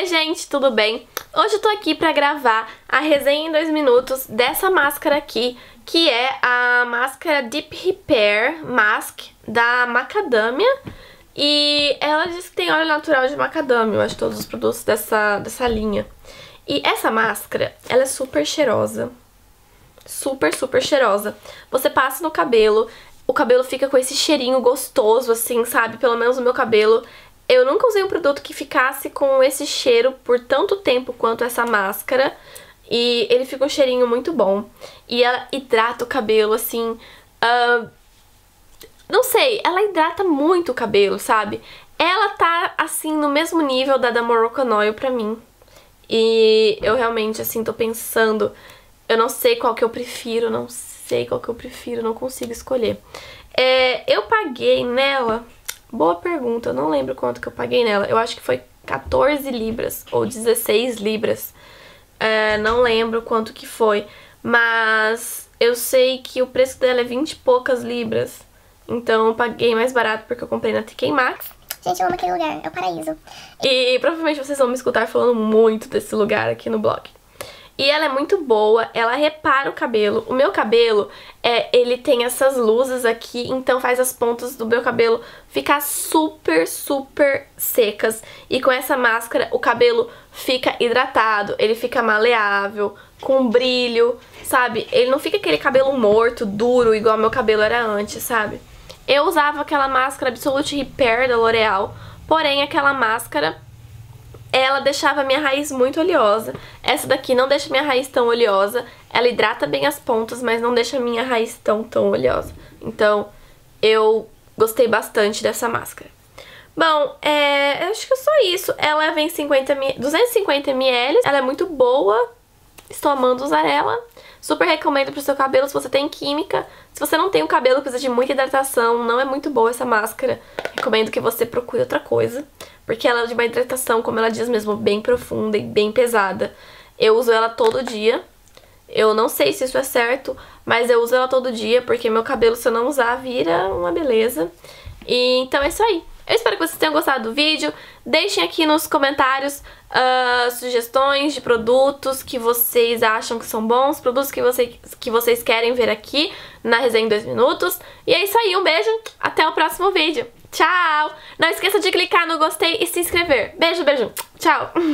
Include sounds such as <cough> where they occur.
Oi gente, tudo bem? Hoje eu tô aqui pra gravar a resenha em dois minutos dessa máscara aqui, que é a máscara Deep Repair Mask da Macadamia. E ela diz que tem óleo natural de macadâmia, eu acho, todos os produtos dessa, dessa linha. E essa máscara, ela é super cheirosa. Super, super cheirosa. Você passa no cabelo, o cabelo fica com esse cheirinho gostoso, assim, sabe? Pelo menos o meu cabelo eu nunca usei um produto que ficasse com esse cheiro por tanto tempo quanto essa máscara. E ele fica um cheirinho muito bom. E ela hidrata o cabelo, assim... Uh, não sei, ela hidrata muito o cabelo, sabe? Ela tá, assim, no mesmo nível da da Moroccan Oil pra mim. E eu realmente, assim, tô pensando... Eu não sei qual que eu prefiro, não sei qual que eu prefiro, não consigo escolher. É, eu paguei nela Boa pergunta, eu não lembro quanto que eu paguei nela. Eu acho que foi 14 libras ou 16 libras. É, não lembro quanto que foi, mas eu sei que o preço dela é 20 e poucas libras. Então eu paguei mais barato porque eu comprei na TK Max. Gente, eu amo aquele lugar, é o paraíso. E provavelmente vocês vão me escutar falando muito desse lugar aqui no blog. E ela é muito boa, ela repara o cabelo. O meu cabelo, é, ele tem essas luzes aqui, então faz as pontas do meu cabelo ficar super, super secas. E com essa máscara, o cabelo fica hidratado, ele fica maleável, com brilho, sabe? Ele não fica aquele cabelo morto, duro, igual meu cabelo era antes, sabe? Eu usava aquela máscara Absolute Repair da L'Oreal, porém aquela máscara ela deixava a minha raiz muito oleosa. Essa daqui não deixa minha raiz tão oleosa. Ela hidrata bem as pontas, mas não deixa a minha raiz tão, tão oleosa. Então, eu gostei bastante dessa máscara. Bom, é, acho que é só isso. Ela vem 50 250ml, ela é muito boa, Estou amando usar ela. Super recomendo pro seu cabelo se você tem química. Se você não tem um cabelo precisa de muita hidratação, não é muito boa essa máscara, recomendo que você procure outra coisa. Porque ela é de uma hidratação, como ela diz mesmo, bem profunda e bem pesada. Eu uso ela todo dia. Eu não sei se isso é certo, mas eu uso ela todo dia porque meu cabelo, se eu não usar, vira uma beleza. E, então é isso aí. Eu espero que vocês tenham gostado do vídeo. Deixem aqui nos comentários uh, sugestões de produtos que vocês acham que são bons, produtos que, você, que vocês querem ver aqui na resenha em 2 minutos. E é isso aí, um beijo, até o próximo vídeo. Tchau! Não esqueça de clicar no gostei e se inscrever. Beijo, beijo. Tchau! <laughs>